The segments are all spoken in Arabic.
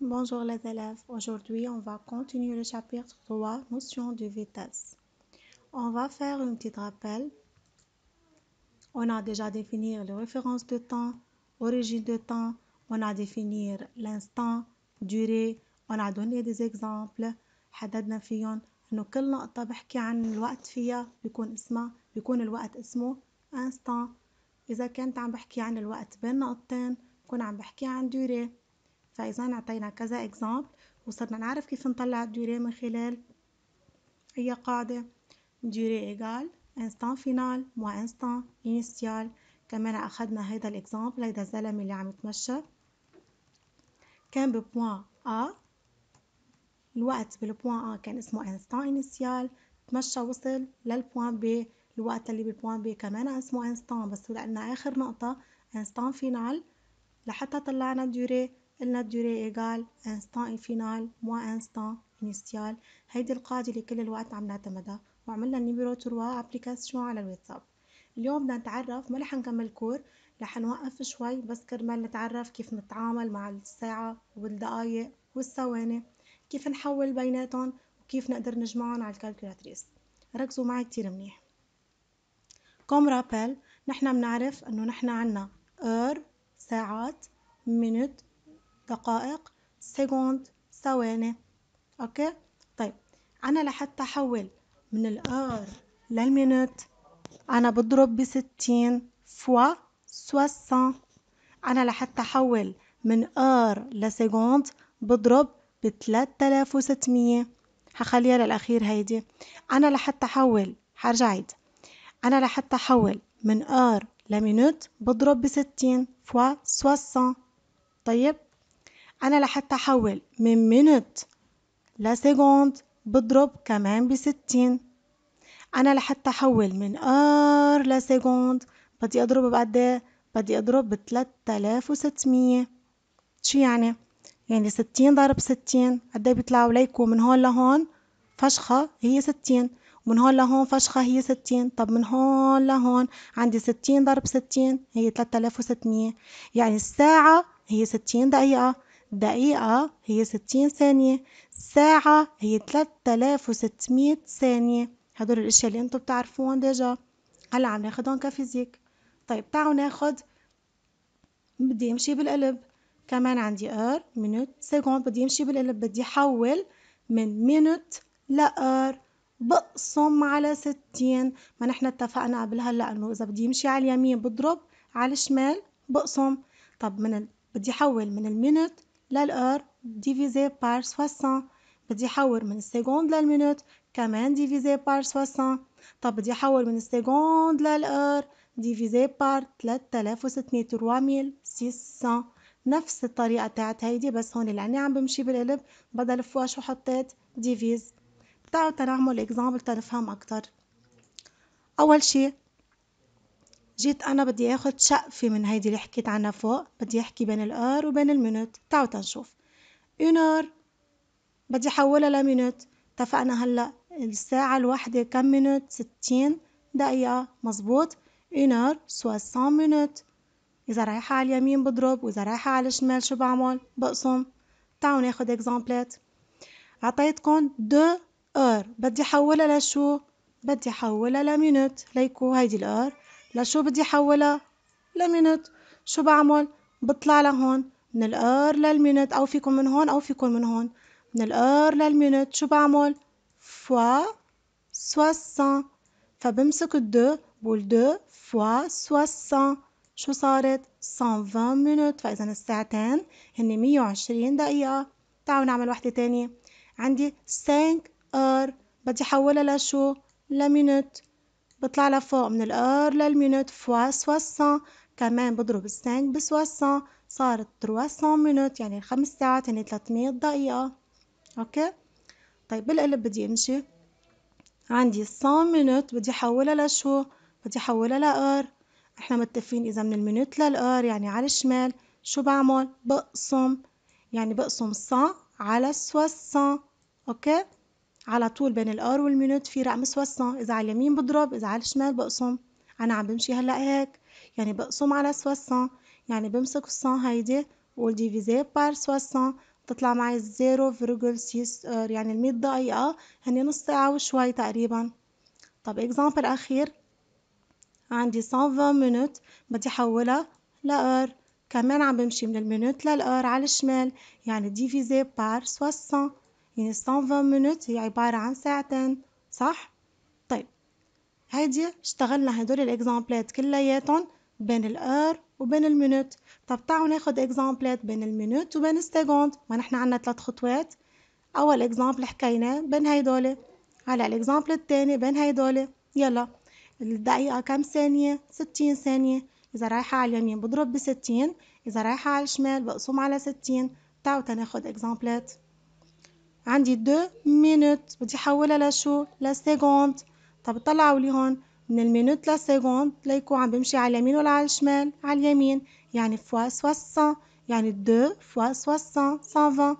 Bonjour les élèves, aujourd'hui on va continuer le chapitre 3, notion de vitesse. On va faire un petit rappel. On a déjà défini les références de temps, origine de temps, on a défini l'instant, durée, on a donné des exemples. حددنا فيهم انه كل نقطة بحكي عن الوقت فيها بيكون اسمها بيكون الوقت اسمه instant إذا كنت عم بحكي عن الوقت بين نقطتين بكون عم بحكي عن durée فإذا أعطينا كذا إكزامبل وصرنا نعرف كيف نطلع الديوري من خلال هي قاعدة ديوري إيجال انستان فينال مو انستان إنيسيال كمان أخدنا هيدا الإكزامبل هيدا الزلمة اللي عم يتمشى كان ببوان أ الوقت بالبوان أ كان اسمه انستان إنيسيال تمشى وصل للبوان ب الوقت اللي بالبوان بي كمان اسمه انستان بس لأنه آخر نقطة انستان فينال لحتى طلعنا الديوري إن الديوري إيجال أنستان فينال موا أنستان إنيسيال هيدي القاعدة اللي كل الوقت عم نعتمدها وعملنا النيميرو تروا أبليكاسيون على الواتساب اليوم بدنا نتعرف ما رح نكمل كور رح نوقف شوي بس كرمال نتعرف كيف نتعامل مع الساعة والدقايق والثواني كيف نحول بيناتهم وكيف نقدر نجمعهم على الكالكولاتريس ركزوا معي كتير منيح كوم رابيل نحنا بنعرف انه نحنا عنا اور ساعات minute دقائق سكوند ثواني أوكي طيب أنا لحتى أحول من الار للمينوت أنا بضرب بستين فوا 60 أنا لحتى أحول من ار لسكوند بضرب ب وستمية هخليها للأخير هيدي أنا لحتى أحول هرجع عيد أنا لحتى أحول من ار لمينوت بضرب بستين فوا 60 طيب أنا لحتى أحول من منت لسكوند بضرب كمان بستين أنا لحتى أحول من آر لسكوند بدي أضرب بقد إيه؟ بدي أضرب بتلات آلاف وستمية شو يعني؟ يعني ستين ضرب ستين قد إيه بيطلعوا ليكوا من هون لهون فشخة هي ستين ومن هون لهون فشخة هي ستين طب من هون لهون عندي ستين ضرب ستين هي تلات آلاف وستمية يعني الساعة هي ستين دقيقة دقيقة هي ستين ثانية ساعة هي تلات آلاف وستمية ثانية هدول الأشياء اللي انتو بتعرفوهن ديجا هلأ عم ناخدهن كفيزيك طيب تعوا ناخد بدي امشي بالقلب كمان عندي ار مينوت سكوند بدي امشي بالقلب بدي حول من مينوت لار بقسم على ستين ما نحن اتفقنا قبل هلا انه اذا بدي امشي على اليمين بضرب على الشمال بقسم طب من ال... بدي احول من المينوت للأور ديفيزي بار 60 بدي أحول من السكوند للمينوت كمان ديفيزي بار 60 طب بدي أحول من السكوند للأور ديفيزي بار 3600 3600 نفس الطريقة تاعت هيدي بس هون العنا عم بمشي بالقلب بدل فواش وحطيت ديفيز تعالوا تنعمل اكزامبل تنفهم أكتر أول شي جيت أنا بدي آخد شقفة من هيدي اللي حكيت عنها فوق بدي أحكي بين الأور وبين المينوت تعو تنشوف اون بدي حولها لمينوت اتفقنا هلأ الساعة الواحدة كم مينوت ستين دقيقة مزبوط اون سوسان مينوت إذا رايحة على اليمين بضرب وإذا رايحة على الشمال شو بعمل بقسم تعو ناخد اكزامبلات عطيتكن دو اور بدي حولها لشو بدي حولها لمينوت ليكو هيدي الار لشو بدي حولها؟ لمينت شو بعمل؟ بطلع لهون من الار للمينت أو فيكم من هون أو فيكم من هون من الار للمينت شو بعمل؟ فوا سواسان فبمسك الدو بقول دو فوا سواسان شو صارت؟ فان مينوت فإذا الساعتين هن مية وعشرين دقيقة تعالوا نعمل وحدة تانية عندي سانك اور بدي حولها لشو؟ لمينوت بطلع لفوق من الأور للمينوت فوا سواسان كمان بضرب السانك بسواسان صارت ترواسون مينوت يعني خمس ساعات يعني تلتمية دقيقة أوكي طيب بالقلب بدي أمشي عندي سون مينوت بدي أحولها لشو بدي أحولها لأور إحنا متفقين إذا من المينوت للأور يعني على الشمال شو بعمل بقسم يعني بقسم سان على سواسون أوكي على طول بين الار والمينوت في رقم سوسة اذا على اليمين بضرب اذا على الشمال بقسم انا عم بمشي هلا هيك يعني بقسم على سوسة يعني بمسك الصان هيدي والديفيزي بار سوسة بتطلع معي 0.6 يعني ال 100 دقيقة هن نص ساعة وشوي تقريبا طب اكزامبل اخير عندي 120 مينوت بدي احولها لأر كمان عم بمشي من المينوت للأر على الشمال يعني ديفيزي بار 60 يعني 120 مينوت هي عبارة عن ساعتين صح؟ طيب هيدي اشتغلنا هدول الإكزامبلات كلياتهم بين الأر وبين المينوت طب تعالوا ناخد إكزامبلات بين المينوت وبين السكوند ما نحن عنا ثلاث خطوات أول إكزامبل حكيناه بين هيدول هلا الإكزامبل التاني بين هيدول يلا الدقيقة كم ثانية؟ ستين ثانية إذا رايحة على اليمين بضرب بستين إذا رايحة على الشمال بقسم على ستين تعالوا تناخد إكزامبلات عندي دو مينوت بدي حولها لشو لا سيكوند طب طلعوا لي هون من المينوت لا سيكوند ليكو عم بمشي على اليمين ولا على الشمال على اليمين يعني فوا 60 يعني دو فوا 60 120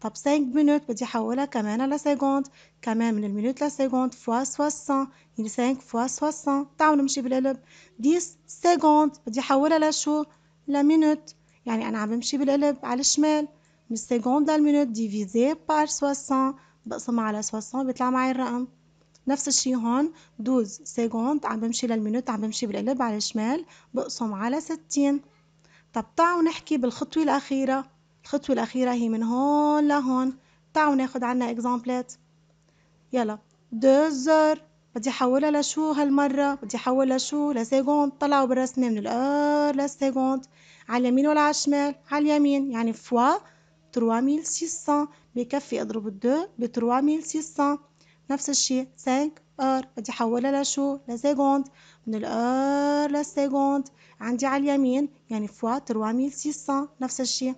طب 5 مينوت بدي حولها كمان سيكوند كمان من المينوت لا سيكوند فوا 60 يعني 5 فوا 60 تعالوا نمشي بالقلب 10 سيكوند بدي حولها لشو لا مينوت يعني انا عم بمشي بالقلب على الشمال من سكوند للمينوت ديفيزي بار 60 بقسم على 60 بيطلع معي الرقم نفس الشي هون دوز سكوند عم بمشي للمينوت عم بمشي بالقلب على الشمال بقسم على 60 طب تعوا نحكي بالخطوة الأخيرة الخطوة الأخيرة هي من هون لهون تعوا ناخد عنا اكزامبلات يلا دوزر بدي احولها لشو هالمرة بدي احولها لشو لسكوند طلعوا بالرسمة من الار للسكوند على اليمين ولا على الشمال على اليمين يعني فوا 3600 بيكفي اضرب الدو ب 3600 نفس الشيء 5 ار بدي احولها لشو لسيكوند من الار للسيكوند عندي على اليمين يعني فوا 3600 نفس الشيء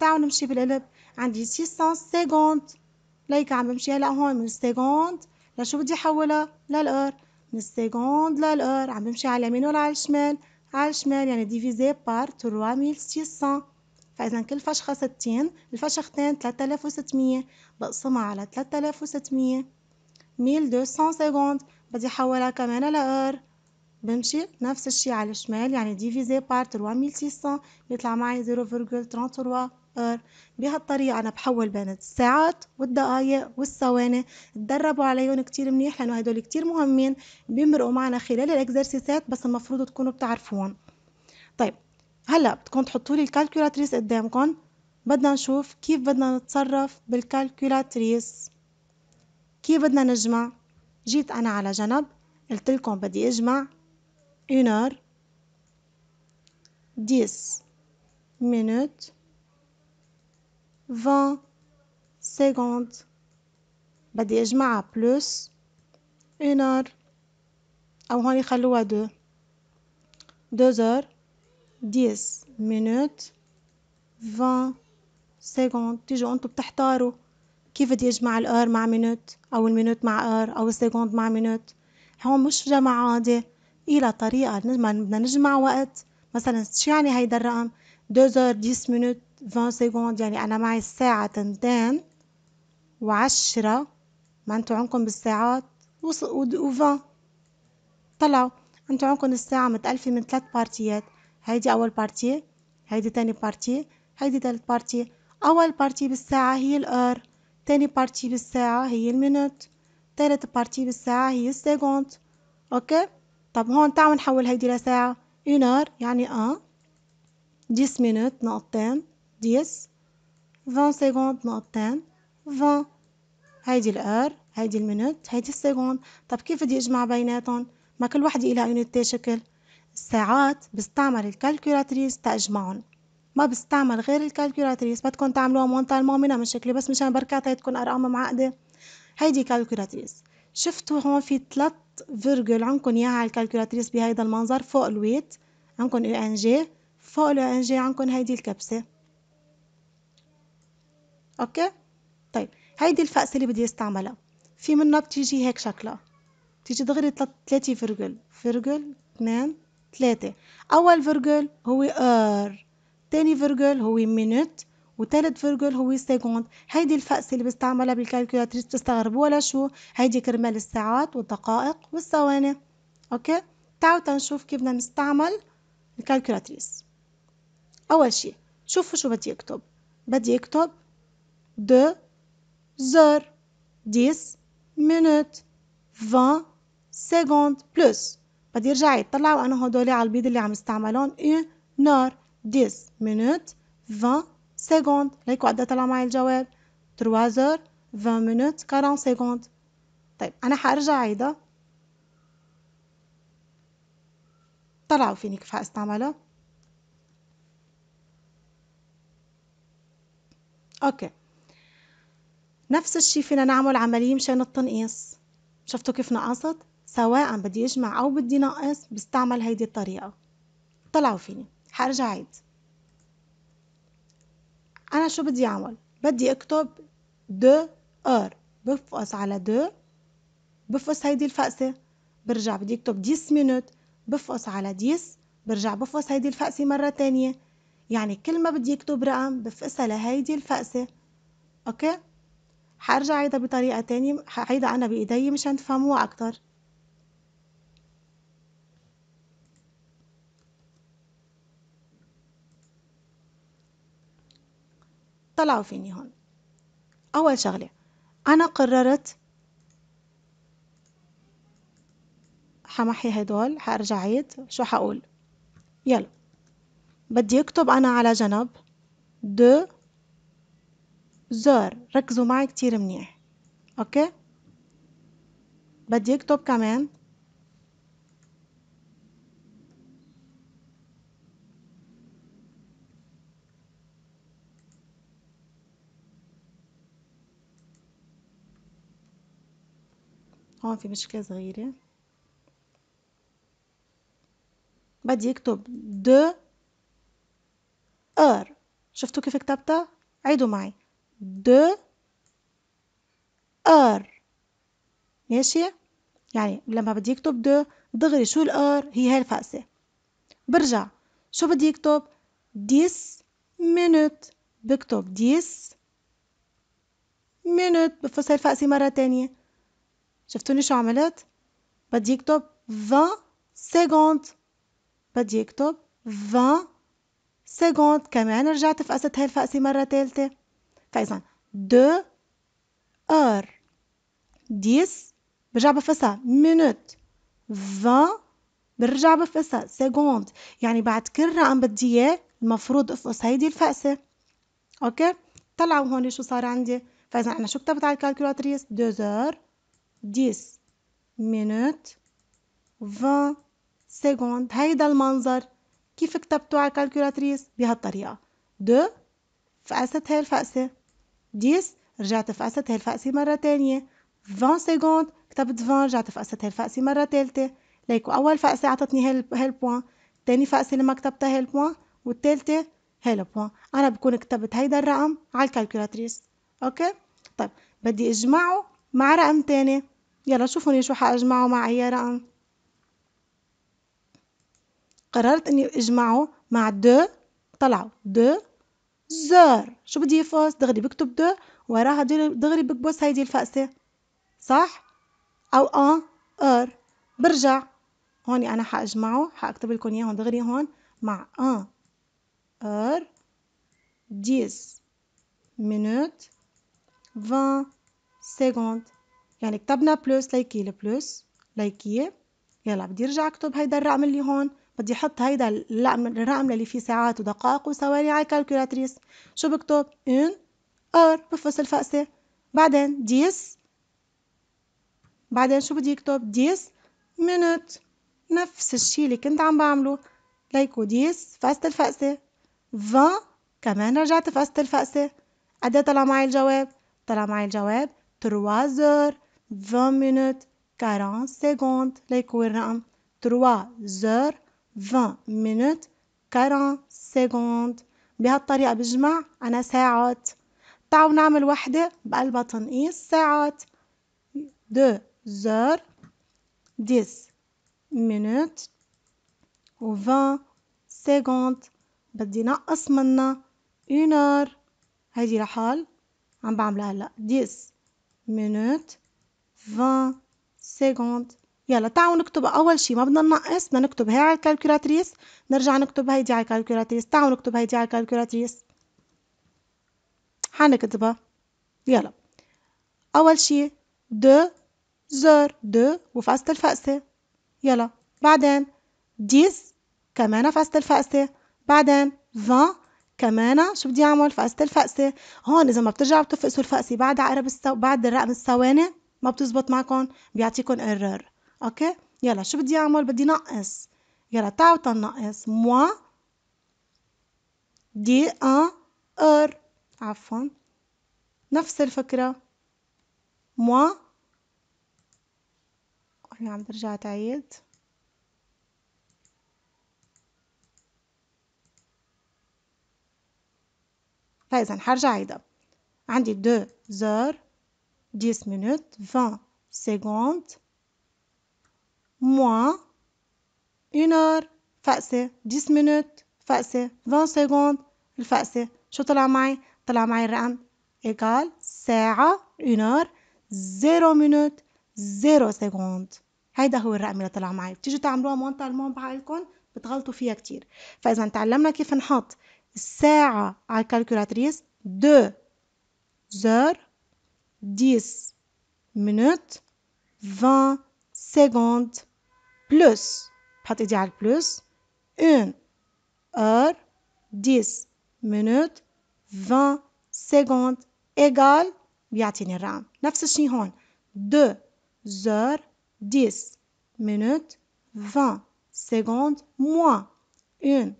تعالوا نمشي بالقلب عندي 600 سيكوند ليك عم بمشي هلا هون من السيكوند لشو بدي احولها للار من السيكوند للار عم بمشي على اليمين ولا على الشمال على الشمال يعني ديفيزي بار 3600 فإذا كل فشخة ستين الفشختين 3600 بقسمها على 3600 1200 سكوند بدي حولها كمان لأر بمشي نفس الشي على الشمال يعني ديفيزي بار 3600 بيطلع معي 0.33 ار بهالطريقة أنا بحول بين الساعات والدقايق والثواني تدربوا عليهم كتير منيح لأنه هدول كتير مهمين بيمرقوا معنا خلال الإكزرسيسات بس المفروض تكونوا بتعرفوهم طيب هلا بدكم تحطوا لي الكالكولاتريس قدامكم بدنا نشوف كيف بدنا نتصرف بالكالكولاتريس كيف بدنا نجمع جيت انا على جنب قلت لكم بدي اجمع اونار ديس مينوت فان سيكوند بدي اجمعها بلس اونار او هون يخلوها دو دوزر 10 مينوت 20 سيكوند تيجوا انتم بتحتاروا كيف بدي اجمع الار مع مينوت او المينوت مع ار او السيكوند مع مينوت هون مش جمع عادي الى طريقه بدنا نجمع وقت مثلا شو يعني هيدا الرقم 2 زور 10 مينوت 20 سيكوند يعني انا معي الساعه تنتين و10 ما انتم عندكم بالساعات و20 طلعوا انتم عندكم الساعة متألفة من ثلاث بارتيات هيدي أول بارتي هيدي تاني بارتي هيدي تالت بارتي أول بارتي بالساعة هي الأر تاني بارتي بالساعة هي المينوت تالت بارتي بالساعة هي السكوند أوكي طب هون تعال نحول هيدي لساعة اونار يعني أن ديس مينوت نقطتين ديس فان سكوند نقطتين فان هيدي الأر هيدي المينوت هيدي السكوند طب كيف بدي أجمع بيناتهم ما كل وحدة إلها يونيتي شكل ساعات بستعمل الكالكولاتريس تأجمعن ما بستعمل غير الكالكولاتريس بدكم تعملوها مو منها مشكلة بس مشان بركة تكون أرقام معقدة هيدي كالكولاتريس شفتوا هون في ثلاث فيرجل عندكم إياها على الكالكولاتريس بهيدا المنظر فوق الويت عندكم اي ان جي فوق الاو ان جي عندكم هيدي الكبسة اوكي طيب هيدي الفأسة اللي بدي استعملها في منها بتيجي هيك شكلها بتيجي دغري تلاتة فيرجل فيرجل اثنين ثلاثة أول فرجل هو أر تاني فرجل هو مينوت وتالت فرجل هو سكوند هيدي الفأس اللي بستعملها بالكالكولاتريس بتستغربوا ولا شو هيدي كرمال الساعات والدقائق والثواني أوكي تعالوا تنشوف كيف بدنا نستعمل الكالكولاتريس أول شي شوفوا شو بدي أكتب بدي أكتب دو زور ديس مينوت فان سكوند بلس بدي ارجع يطلع وأنا هدول على البيض اللي عم استعملهم اون إيه؟ نار ديس مينوت فان سيكوند ليك قد طلع معي الجواب تروازور فان مينوت كاران سيكوند طيب أنا حأرجع عيدا طلعوا فيني كيف حاستعمله اوكي نفس الشي فينا نعمل عملية مشان التنقيص شفتوا كيف نقصت سواء بدي أجمع أو بدي نقص بستعمل هيدي الطريقة طلعوا فيني حرجع عيد أنا شو بدي أعمل بدي أكتب دو أر بفقص على دو بفقص هيدي الفقسة برجع بدي أكتب ديس مينوت بفقص على ديس برجع بفقص هيدي الفقسة مرة تانية يعني كل ما بدي أكتب رقم بفقسها لهيدي الفقسة أوكي حرجع عيدها بطريقة تانية حعيدها أنا بإيدي مشان تفهموها أكتر طلعوا فيني هون أول شغلة أنا قررت حمحي هدول حارجع عيد شو حقول يلا بدي اكتب أنا على جنب دو زور ركزوا معي كتير منيح أوكي بدي اكتب كمان هون في مشكلة صغيرة بدي اكتب دو ار شفتوا كيف كتبتها عيدوا معي دو ار ماشي يعني لما بدي اكتب دو دغري شو الار هي هاي الفأسة برجع شو بدي اكتب؟ ديس مينوت بكتب ديس مينوت بفصل الفأسة مرة تانية شفتوني شو عملت بدي اكتب 20 سكوند بدي اكتب 20 سكوند كمان رجعت فقست هاي الفقسة مرة ثالثه فإذا 2 اور 10 برجع بفقسها مينوت 20 برجع بفقسها سكوند يعني بعد كل رقم بدي اياه المفروض افقس هيدي الفقسة اوكي طلعوا هون شو صار عندي فإذا أنا شو كتبت على الكالكولاتريس 2 اور ديس مينوت فان سكوند هيدا المنظر كيف كتبته على الكالكولاتريس بهالطريقة دو فقست هاي الفقسة ديس رجعت فقست هاي الفقسة مرة تانية فان سكوند كتبت فان رجعت فقست هاي الفقسة مرة تالتة ليكو أول فقسة عطتني هاي البوان تاني فقسة لما كتبتها هاي البوان والتالتة هاي البوان أنا بكون كتبت هيدا الرقم على الكالكولاتريس أوكي طيب بدي أجمعه مع رقم تاني يلا شوفوني شو حأجمعه مع يا رقم قررت إني أجمعه مع دو طلعوا دو زار شو بدي يفوز دغري بكتب دو وراها دغري بكبس هيدي الفأسة صح أو أن أر برجع هون أنا حأجمعه حأكتب لكم اياهم دغري هون مع أن أر ديس مينوت 20 سكوند يعني كتبنا بلس ليكي بلس ليكي يلا بدي ارجع اكتب هيدا الرقم اللي هون بدي احط هيدا الرقم اللي فيه ساعات ودقائق وثواني على الكالكولاتريس شو بكتب ان ار بفصل فاسه بعدين ديس بعدين شو بدي اكتب ديس مينوت نفس الشي اللي كنت عم بعمله ليكو ديس فاسه الفاسه فان كمان رجعت فاسه الفاسه قد طلع معي الجواب؟ طلع معي الجواب تروازور 20 minutes, 40 secondes. الكورة 3 زور 20 minutes, 40 secondes. بهالطريقة بجمع أنا ساعات تعالوا نعمل وحدة بقلبها تنقيس ساعات 2 زور 10 minutes و20 secondes. بدي نقص منها اون هيدي لحال عم بعملها هلا 10 minutes فان سكوند يلا تعالوا نكتب أول شي ما بدنا ننقص بدنا نكتب هاي على الكالكولاتريس نرجع نكتب هيدي على الكالكولاتريس تعالوا نكتب هيدي على الكالكولاتريس حنكتبها يلا أول شي دو زور دو وفقست الفقسة يلا بعدين ديس كمان فقست الفقسة بعدين فان كمان شو بدي أعمل فقست الفقسة هون إذا ما بترجعوا بتفقسوا الفقسة بعد عقرب السو... بعد الرقم الثواني ما بتزبط معكم بيعطيكم ايرور اوكي يلا شو بدي اعمل بدي نقص يلا تعالوا تنقص موا دي ان اور عفوا نفس الفكرة موا هي عم ترجع تعيد فإذا حرجع عيدها عندي دو زور 10 minutes, 20 secondes, moins 1 heure فأسة 10 minutes فأسة 20 secondes الفأسة شو طلع معي؟ طلع معي الرقم إيكال ساعة 1 heure 0 minutes 0 secondes هيدا هو الرقم اللي طلع معي بتيجوا تعملوها مونتالمون بعقلكم بتغلطوا فيها كتير فإذا تعلمنا كيف نحط الساعة على الكالكولاتريس 2 زور 10 minutes 20 secondes plus dire plus 1 heure 10 minutes 20 secondes égale بيعطيني الرقم نفس 2 heures 10 minutes 20 secondes moins 1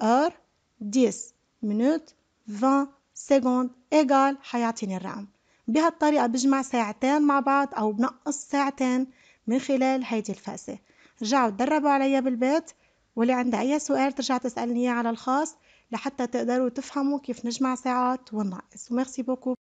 heure 10 minutes 20 secondes égale حيعطيني ram. بهالطريقة بجمع ساعتين مع بعض أو بنقص ساعتين من خلال هيدي الفأسة رجعوا تدربوا عليها بالبيت واللي عندها أي سؤال ترجع تسألني إياه على الخاص لحتى تقدروا تفهموا كيف نجمع ساعات وننقص وميرسي بوكو